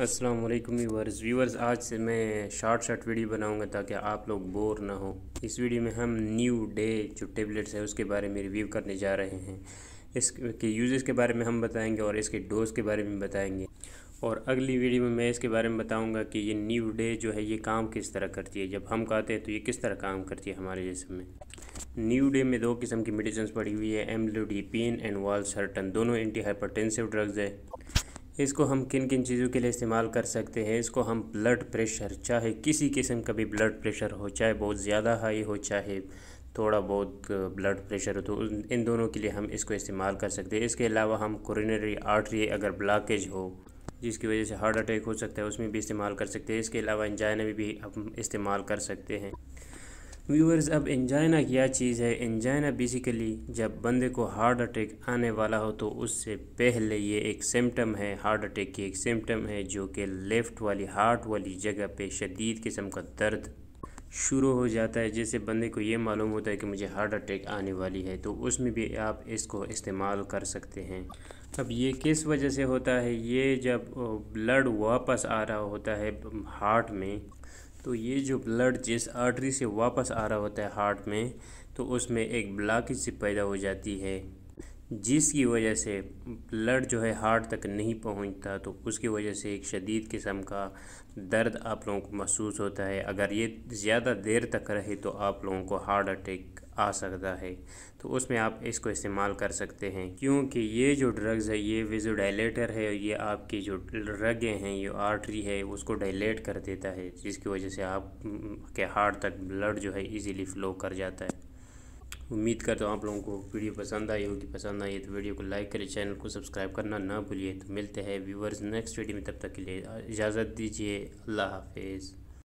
अस्सलाम वालेकुम viewers viewers आज से मैं शॉर्ट शॉर्ट वीडियो बनाऊंगा ताकि आप लोग बोर ना हो इस वीडियो में हम न्यू डे जो टेबलेट्स है उसके बारे में रिव्यू करने जा रहे हैं इसके यूजेस के बारे में हम बताएंगे और इसके डोज के बारे में बताएंगे और अगली वीडियो में मैं इसके बारे में बताऊँगा कि ये न्यू डे जो है ये काम किस तरह करती है जब हम कहते हैं तो ये किस तरह काम करती है हमारे जिसम में न्यू डे में दो किस्म की मेडिसिन पड़ी हुई है एम्लोडीपिन एंड वालसर्टन दोनों एंटी हाइपरटेंसिव ड्रग्स है इसको हम किन किन चीज़ों के लिए इस्तेमाल कर सकते हैं इसको हम ब्लड प्रेशर चाहे किसी किस्म का भी ब्लड प्रेशर हो चाहे बहुत ज़्यादा हाई हो चाहे थोड़ा बहुत ब्लड प्रेशर हो तो इन दोनों के लिए हम इसको इस्तेमाल कर सकते हैं इसके अलावा हम कोरिनरी आर्टरी अगर ब्लॉकेज हो जिसकी वजह से हार्ट अटैक हो सकता है उसमें भी इस्तेमाल कर सकते हैं इसके अलावा इंजाइन भी हम इस्तेमाल कर सकते हैं व्यूअर्स अब एंजाइना क्या चीज़ है एंजाइना बेसिकली जब बंदे को हार्ट अटैक आने वाला हो तो उससे पहले ये एक सिम्टम है हार्ट अटैक की एक सिम्टम है जो कि लेफ़्ट वाली हार्ट वाली जगह पे शदीद किस्म का दर्द शुरू हो जाता है जैसे बंदे को ये मालूम होता है कि मुझे हार्ट अटैक आने वाली है तो उसमें भी आप इसको इस्तेमाल कर सकते हैं अब ये किस वजह से होता है ये जब ब्लड वापस आ रहा होता है हार्ट में तो ये जो ब्लड जिस आर्टरी से वापस आ रहा होता है हार्ट में तो उसमें एक ब्लॉकेज से पैदा हो जाती है जिसकी वजह से ब्लड जो है हार्ट तक नहीं पहुंचता तो उसकी वजह से एक शदीद किस्म का दर्द आप लोगों को महसूस होता है अगर ये ज़्यादा देर तक रहे तो आप लोगों को हार्ट अटैक आ सकता है तो उसमें आप इसको इस्तेमाल कर सकते हैं क्योंकि ये जो ड्रग्स है ये विजोडाइलेटर है और ये आपकी जो रगें हैं ये आर्टरी है उसको डायलेट कर देता है जिसकी वजह से आप के हार्ट तक ब्लड जो है इजीली फ़्लो कर जाता है उम्मीद करता हूँ आप लोगों को वीडियो पसंद आई होगी पसंद आई तो वीडियो को लाइक करें चैनल को सब्सक्राइब करना ना भूलिए तो मिलते हैं व्यूवर्स नेक्स्ट वीडियो में तब तक के लिए इजाज़त दीजिए अल्लाह हाफिज़